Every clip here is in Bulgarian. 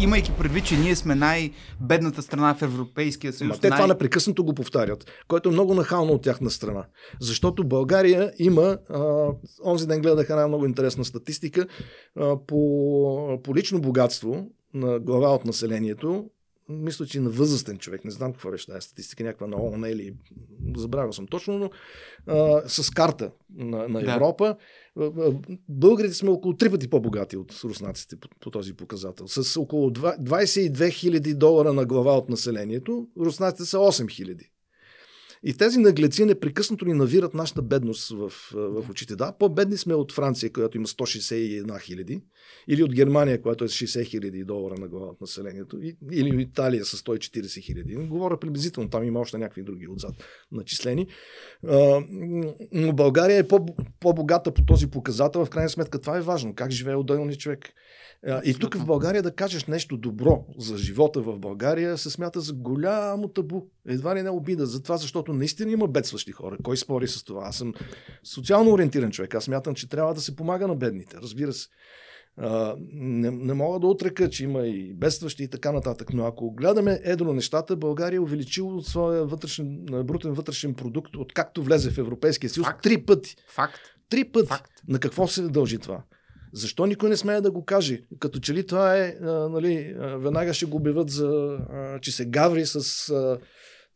имайки предвид, че ние сме най-бедната страна в Европейския съюз. Те най- това непрекъснато го повтарят, което е много нахално от тяхна страна. Защото България има, а, онзи ден гледах една много интересна статистика, а, по, по лично богатство на глава от населението мисля, че на възрастен човек, не знам какво беше тази статистика, някаква на ООН или забравил съм точно, но а, с карта на, на Европа, да. българите сме около три пъти по-богати от руснаците по, по този показател. С около 22 000 долара на глава от населението, руснаците са 8 000. И тези наглеци непрекъснато ни навират нашата бедност в, в очите. Да, по-бедни сме от Франция, която има 161 хиляди, или от Германия, която е с 60 хиляди долара на глава от населението, или от Италия с 140 хиляди. Говоря приблизително, там има още някакви други отзад начислени. Но България е по-богата по този показател. В крайна сметка това е важно. Как живее отделният човек? И тук в България да кажеш нещо добро за живота в България се смята за голямо табу. Едва ли не обида за това, защото наистина има бедстващи хора. Кой спори с това? Аз съм социално ориентиран човек. Аз мятам, че трябва да се помага на бедните. Разбира се. А, не, не мога да отрека, че има и бедстващи и така нататък. Но ако гледаме едно нещата, България е увеличила своя вътрешен, брутен вътрешен продукт, откакто влезе в Европейския съюз, Факт. три пъти. Факт. Три пъти. Факт. На какво се дължи това? Защо никой не смее да го каже? Като че ли това е, а, нали, веднага ще го обявят за, а, че се гаври с а,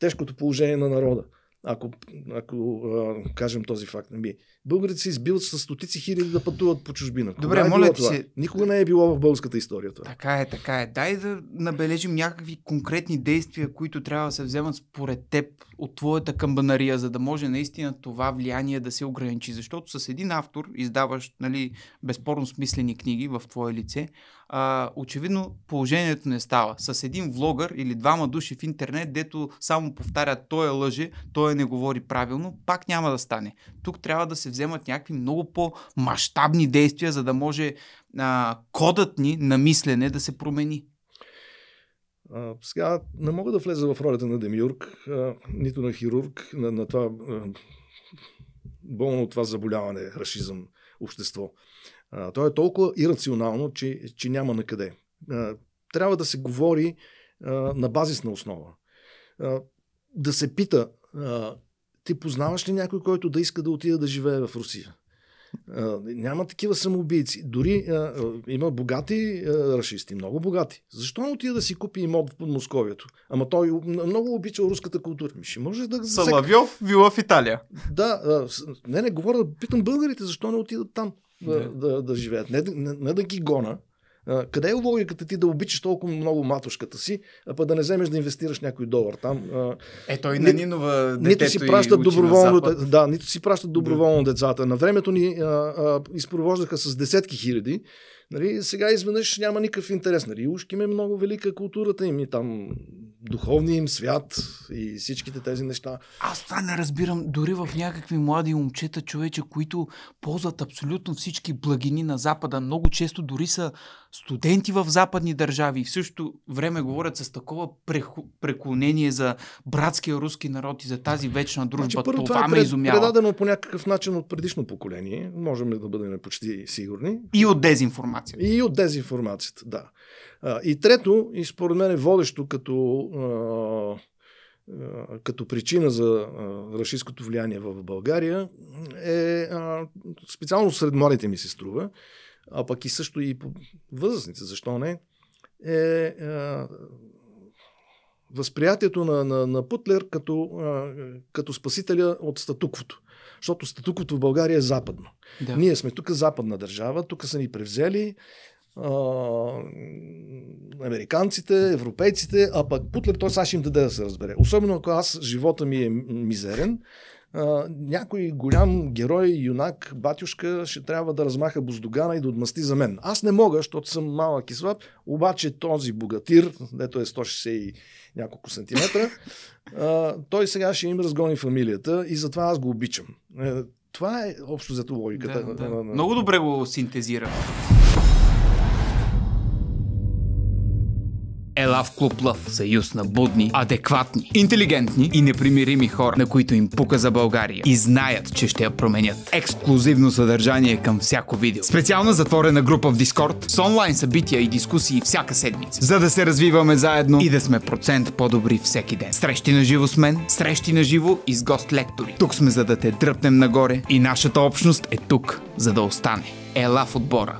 тежкото положение на народа, ако, ако а, кажем този факт. Би. Нали, българите се избиват с стотици хиляди да пътуват по чужбина. Добре, е моля ти се. Никога не е било в българската история това. Така е, така е. Дай да набележим някакви конкретни действия, които трябва да се вземат според теб от твоята камбанария, за да може наистина това влияние да се ограничи. Защото с един автор, издаващ нали, безспорно смислени книги в твое лице, а, очевидно положението не става. С един влогър или двама души в интернет, дето само повтарят той е лъже, той не говори правилно, пак няма да стане. Тук трябва да се вземат някакви много по-масштабни действия, за да може а, кодът ни на мислене да се промени. А, сега не мога да влеза в ролята на демиург, а, нито на хирург, на, на това а, болно от това заболяване, рашизъм, общество. А, то е толкова ирационално, че, че няма на къде. трябва да се говори а, на базисна основа. А, да се пита ти познаваш ли някой, който да иска да отида да живее в Русия? Няма такива самоубийци. Дори а, има богати а, расисти, много богати. Защо не отида да си купи имот в подмосковието? Ама той много обича руската култура. ще може да... Салавьов, вила в Италия. Да, а, не, не, говоря, питам българите, защо не отидат там да, да, да живеят. Не, не, не да ги гона, къде е логиката ти да обичаш толкова много матушката си, а па да не вземеш да инвестираш някой долар там? Е, той не, Нинова детето нито си пращат доброволно, да, нито си пращат доброволно децата. На времето ни а, а, изпровождаха с десетки хиляди Нали, сега изведнъж няма никакъв интерес. Нали, ми е много велика културата им и там духовния им свят и всичките тези неща. Аз това не разбирам дори в някакви млади момчета, човече, които ползват абсолютно всички благини на Запада. Много често дори са студенти в западни държави и в същото време говорят с такова преклонение за братския руски народ и за тази вечна дружба. Значи, първо, това, това е ме пред, изумява. предадено по някакъв начин от предишно поколение. Можем да бъдем почти сигурни. И от дезинформация дезинформацията. И от дезинформацията, да. и трето, и според мен е водещо като, като причина за расистското влияние в България е специално сред младите ми се струва, а пък и също и по възрастните, защо не, е възприятието на, на, на Путлер като, а, като спасителя от статуквото. Защото статуквото в България е западно. Да. Ние сме тук западна държава, тук са ни превзели а, американците, европейците, а пък Путлер той сега ще им даде да се разбере. Особено ако аз живота ми е мизерен, а, някой голям герой, юнак, батюшка ще трябва да размаха буздогана и да отмъсти за мен. Аз не мога, защото съм малък и слаб, обаче този богатир, дето е 160 и няколко сантиметра, а, той сега ще им разгони фамилията и затова аз го обичам. Е, това е общо зато логиката. Да, да. Много добре го синтезира. Лав Клуб Лъв, съюз на будни, адекватни, интелигентни и непримирими хора, на които им пука за България и знаят, че ще я променят. Ексклюзивно съдържание към всяко видео. Специална затворена група в Дискорд с онлайн събития и дискусии всяка седмица, за да се развиваме заедно и да сме процент по-добри всеки ден. Срещи на живо с мен, срещи на живо и с гост лектори. Тук сме за да те дръпнем нагоре и нашата общност е тук, за да остане. Ела в отбора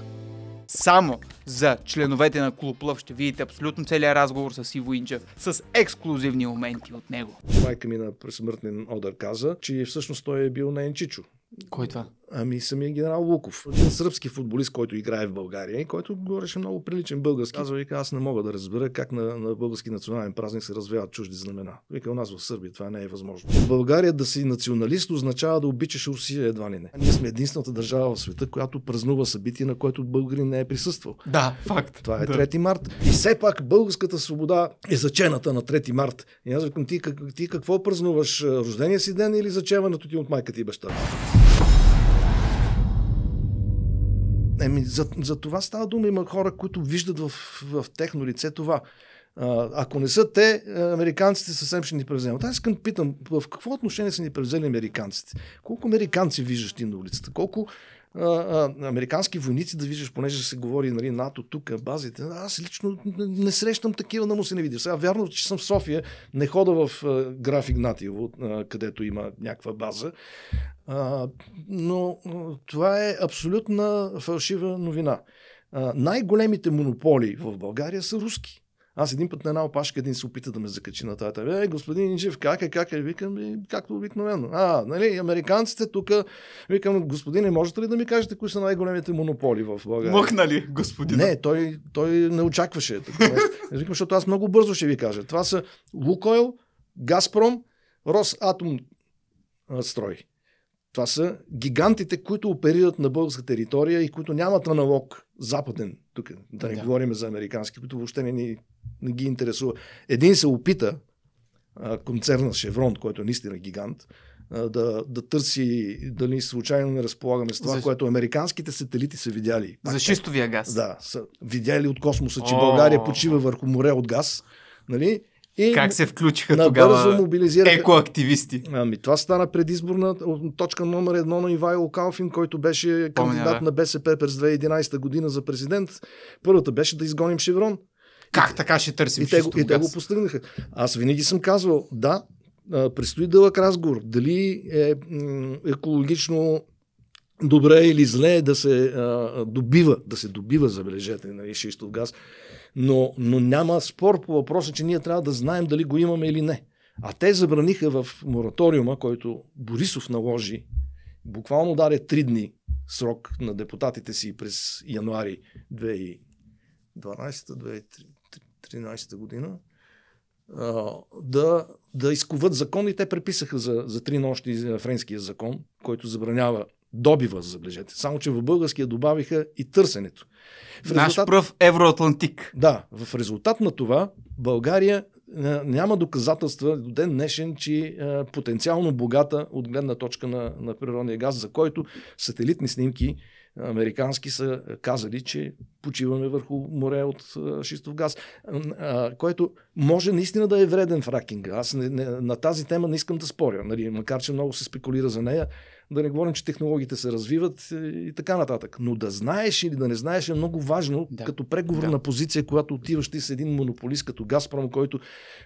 само за членовете на Клуб Лъв ще видите абсолютно целият разговор с Иво Инчев, с ексклюзивни моменти от него. Майка ми на пресмъртнен одър каза, че всъщност той е бил на Енчичо. Кой е това? Ами самия генерал Луков, един сръбски футболист, който играе в България и който говореше много приличен български. Казва, вика, аз не мога да разбера как на, на български национален празник се развяват чужди знамена. Вика, у нас в Сърбия това не е възможно. В България да си националист означава да обичаш Русия едва ли не. Ние сме единствената държава в света, която празнува събитие, на което българин не е присъствал. Да, факт. Това е да. 3 март. И все пак българската свобода е зачената на 3 март. И аз викам, ти, как, ти какво празнуваш? Рождения си ден или зачеването ти от майка ти и баща? Еми, за, за това става дума. Има хора, които виждат в, в техно лице това. А, ако не са те, американците съвсем ще ни превземат. Аз искам да питам, в какво отношение са ни превзели американците? Колко американци виждаш ти на улицата? Колко а, а, американски войници да виждаш, понеже се говори нали, НАТО тук, базите. Аз лично не срещам такива, но му се не видя. Сега вярно, че съм в София, не хода в а, граф Игнатиево, а, където има някаква база. А, но а, това е абсолютна фалшива новина. най-големите монополи в България са руски. Аз един път на една опашка един се опита да ме закачи на тази табела. Е, господин Инжев, как е, как е? Викам, и, както обикновено. А, нали, американците тук, викам, господине, можете ли да ми кажете кои са най-големите монополи в България? Мъкна ли, господин? Не, той, той не очакваше. Такова. викам, защото аз много бързо ще ви кажа. Това са Лукойл, Газпром, Росатом строй. Това са гигантите, които оперират на българска територия и които нямат аналог западен, тук да не да. говорим за американски, които въобще не, ни, не ги интересува. Един се опита, концерна Шеврон, който е наистина гигант, да, да търси дали случайно не разполагаме с това, за... което американските сателити са видяли. Пак, за шистовия газ. Да, са видяли от космоса, че О... България почива върху море от газ. Нали? И как се включиха тогава мобилизираха... екоактивисти? Ами, това стана предизборна точка номер едно на Ивайло Калфин, който беше кандидат бе. на БСП през 2011 година за президент. Първата беше да изгоним Шеврон. Как така ще търсим и те, и те го постигнаха. Аз винаги съм казвал, да, предстои дълъг разговор. Дали е екологично добре или зле да се а, добива, да се добива, забележете, нали, шистов газ но, но няма спор по въпроса, че ние трябва да знаем дали го имаме или не. А те забраниха в мораториума, който Борисов наложи, буквално даде три дни срок на депутатите си през януари 2012-2013 година да, да изкуват закон и те преписаха за, за три нощи френския закон, който забранява добива, забележете. Само, че в българския добавиха и търсенето. В резултат... Наш пръв евроатлантик. Да, в резултат на това България е, няма доказателства до ден днешен, че е, потенциално богата от гледна точка на, на природния газ, за който сателитни снимки е, американски са казали, че почиваме върху море от е, шистов газ, което може наистина да е вреден ракинга. Аз не, не, на тази тема не искам да споря, нали, макар че много се спекулира за нея. Да не говорим, че технологиите се развиват е, и така нататък. Но да знаеш или да не знаеш е много важно да. като преговорна да. позиция, когато отиваш ти с един монополист като Газпром, който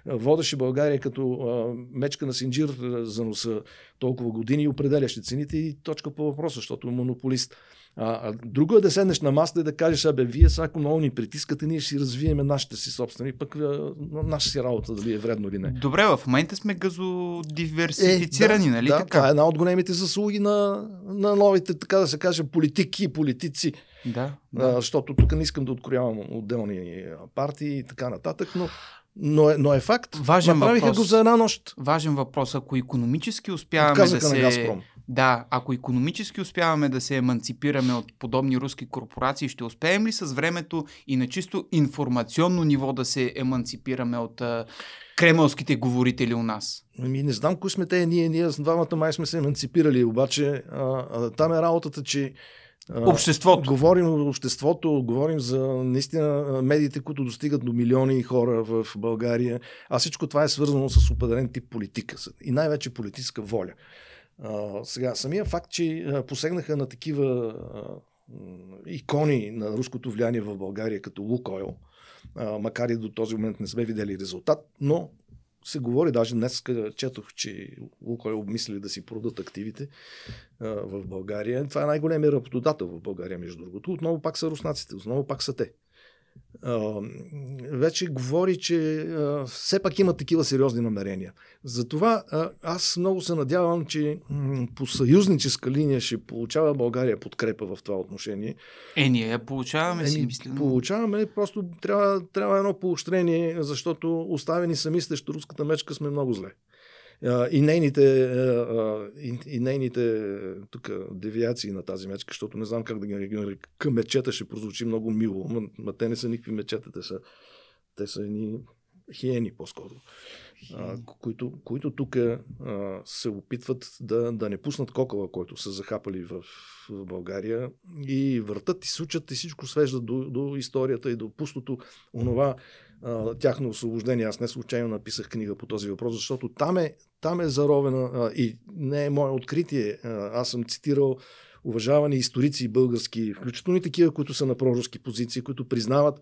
водеше България като а, мечка на синджир за носа толкова години и определящи цените и точка по въпроса, защото е монополист. А, а друго е да седнеш на масата и да кажеш, абе, вие ако много ни притискате, ние ще си развиеме нашите си собствени, пък а, наша си работа дали е вредно или не. Добре, в момента сме газодиверсифицирани, е, да, нали да, така? Да, е една от големите заслуги на, на новите, така да се каже, политики и политици. Да, да. А, защото тук не искам да откроявам отделни партии и така нататък, но но е, но е факт. Важен Направиха въпрос. го за една нощ. Важен въпрос. Ако економически успяваме Отказаха да се... Да, ако економически успяваме да се еманципираме от подобни руски корпорации, ще успеем ли с времето и на чисто информационно ниво да се еманципираме от а, кремълските говорители у нас? Ми не знам кои сме те. Ние, ние с двамата май сме се еманципирали, обаче а, а, там е работата, че Обществото. Говорим за обществото, говорим за наистина медиите, които достигат до милиони хора в България. А всичко това е свързано с определен тип политика и най-вече политическа воля. А, сега, самия факт, че посегнаха на такива а, икони на руското влияние в България, като Лукойл, макар и до този момент не сме видели резултат, но се говори, даже днес четох, че Лукойл е обмисли да си продат активите а, в България. Това е най-големият работодател в България, между другото. Отново пак са руснаците, отново пак са те вече говори, че все пак има такива сериозни намерения. Затова аз много се надявам, че по съюзническа линия ще получава България подкрепа в това отношение. Е, ние я получаваме, е, си мисля. Получаваме, просто трябва, трябва едно поощрение, защото оставени сами срещу руската мечка сме много зле и нейните, и, и нейните тук, девиации на тази мечка, защото не знам как да ги нарека. Мечета ще прозвучи много мило, но, но те не са никакви мечета, те са, те са едни хиени по-скоро, а, които, които тук а, се опитват да, да не пуснат кокала, който са захапали в, в България и въртат и сучат и всичко свежда до, до историята и до пустото онова тяхно освобождение. Аз не случайно написах книга по този въпрос, защото там е, там е заровена а, и не е мое откритие. А, аз съм цитирал уважавани историци български, включително и такива, които са на проруски позиции, които признават,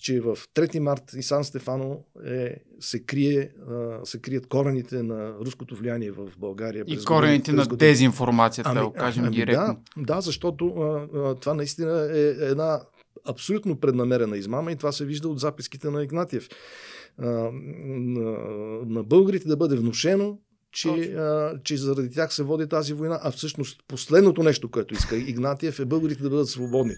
че в 3 март и Сан Стефано е, се, крие, а, се крият корените на руското влияние в България. И корените на дезинформацията, ами, да го ами, кажем ами, директно. Да, да защото а, а, това наистина е една абсолютно преднамерена измама и това се вижда от записките на Игнатиев. А, на, на българите да бъде внушено, че, а, че заради тях се води тази война, а всъщност последното нещо, което иска Игнатиев е българите да бъдат свободни.